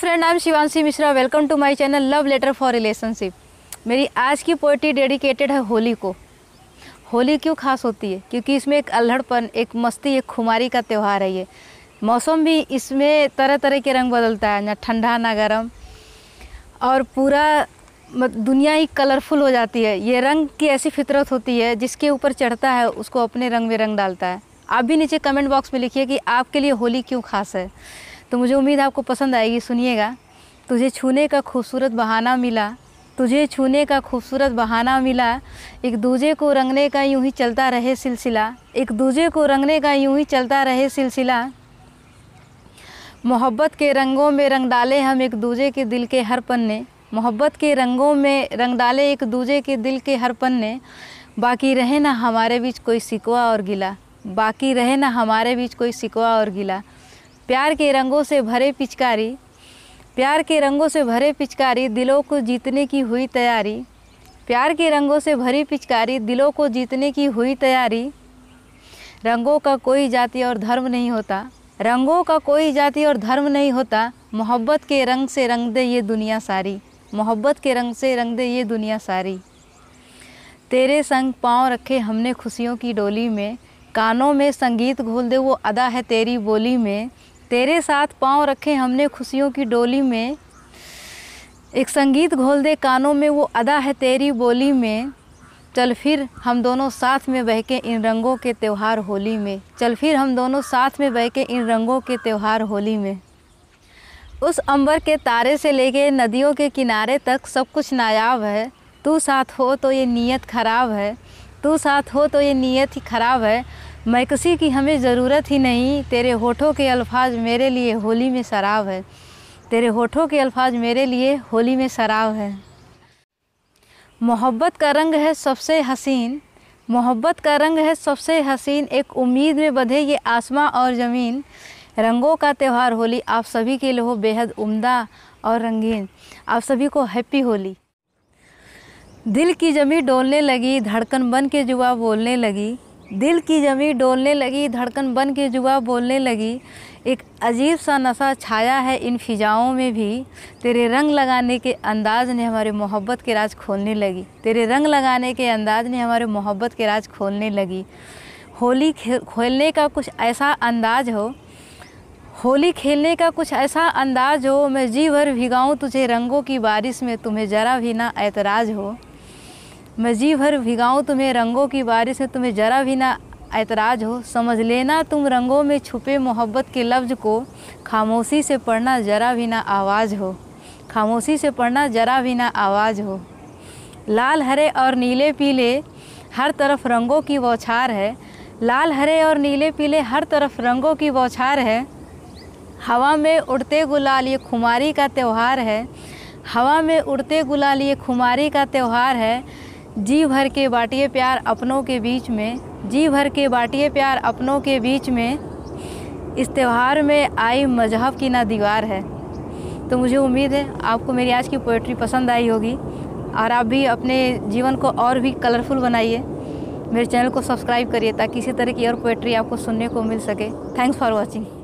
friend I am Shivanshi Mishra welcome to my channel love letter for relationship मेरी आज की poetry dedicated है होली को होली क्यों खास होती है क्योंकि इसमें एक अल्हड़पन एक मस्ती एक खुमारी का त्यौहार है ये मौसम भी इसमें तरह तरह के रंग बदलता है ना ठंडा ना गर्म और पूरा दुनिया ही कलरफुल हो जाती है ये रंग की ऐसी फितरत होती है जिसके ऊपर चढ़ता है उसको अपने रंग में रंग डालता है आप भी नीचे कमेंट बॉक्स में लिखिए कि आपके लिए होली क्यों खास है तो मुझे उम्मीद आपको पसंद आएगी सुनिएगा तुझे छूने का खूबसूरत बहाना मिला तुझे छूने का खूबसूरत बहाना मिला एक दूजे को रंगने का यूं ही चलता रहे सिलसिला एक दूजे को रंगने का यूं ही चलता रहे सिलसिला मोहब्बत के रंगों में रंग डाले हम एक दूजे के दिल के हर पन्ने मोहब्बत के रंगों में रंग डाले एक दूजे के दिल के हर पन्ने बाकी रहे ना हमारे बीच कोई सिकवा और गिला बाकी रहे ना हमारे बीच कोई सिकवा और गिला प्यार के रंगों से भरे पिचकारी प्यार के रंगों से भरे पिचकारी दिलों को जीतने की हुई तैयारी प्यार के रंगों से भरी पिचकारी दिलों को जीतने की हुई तैयारी रंगों का कोई जाति और धर्म नहीं होता रंगों का कोई जाति और धर्म नहीं होता मोहब्बत के रंग से रंग दे ये दुनिया सारी मोहब्बत के रंग से रंग दे ये दुनिया सारी तेरे संग पाँव रखे हमने खुशियों की डोली में कानों में संगीत घोल दे वो अदा है तेरी बोली में तेरे साथ पाँव रखे हमने खुशियों की डोली में एक संगीत घोल दे कानों में वो अदा है तेरी बोली में चल फिर हम दोनों साथ में बह के इन रंगों के त्यौहार होली में चल फिर हम दोनों साथ में बह के इन रंगों के त्यौहार होली में उस अंबर के तारे से ले नदियों के किनारे तक सब कुछ नायाब है तू साथ हो तो ये नीयत ख़राब है तू साथ हो तो ये नीयत ही ख़राब है मैकसी की हमें ज़रूरत ही नहीं तेरे होठों के अल्फाज मेरे लिए होली में शराब है तेरे होठों के अल्फाज मेरे लिए होली में शराब है मोहब्बत का रंग है सबसे हसीन मोहब्बत का रंग है सबसे हसीन एक उम्मीद में बधे ये आसमां और ज़मीन रंगों का त्यौहार होली आप सभी के लिए हो बेहद उम्दा और रंगीन आप सभी को हैप्पी होली दिल की जमी डोलने लगी धड़कन बन के जुआ बोलने लगी दिल की जमी डोलने लगी धड़कन बन के जुआ बोलने लगी एक अजीब सा नशा छाया है इन फिजाओं में भी तेरे रंग लगाने के अंदाज ने हमारे मोहब्बत के राज खोलने लगी तेरे रंग लगाने के अंदाज ने हमारे मोहब्बत के राज खोलने लगी होली खेलने का कुछ ऐसा अंदाज हो होली खेलने का कुछ ऐसा अंदाज हो मैं जी भर भिगाऊँ तुझे रंगों की बारिश में तुम्हें ज़रा भी ना ऐतराज़ हो मैं जी भर भिगाऊँ तुम्हें रंगों की बारिश में तुम्हें ज़रा भी ना ऐतराज हो समझ लेना तुम रंगों में छुपे मोहब्बत के लफ्ज़ को खामोशी से पढ़ना ज़रा भी ना आवाज़ हो खामोशी से पढ़ना ज़रा भी ना आवाज़ हो लाल हरे और नीले पीले हर तरफ रंगों की बौछार है लाल हरे और नीले पीले हर तरफ रंगों की बौछार है हवा में उड़ते गुलाल ये खुमारी का त्यौहार है हवा में उड़ते गुलाल ये खुमारी का त्यौहार है जी भर के बाटिए प्यार अपनों के बीच में जी भर के बाटिए प्यार अपनों के बीच में इस त्यौहार में आई मजहब की ना दीवार है तो मुझे उम्मीद है आपको मेरी आज की पोइट्री पसंद आई होगी और आप भी अपने जीवन को और भी कलरफुल बनाइए मेरे चैनल को सब्सक्राइब करिए ताकि इसी तरह की और पोइट्री आपको सुनने को मिल सके थैंक्स फॉर वॉचिंग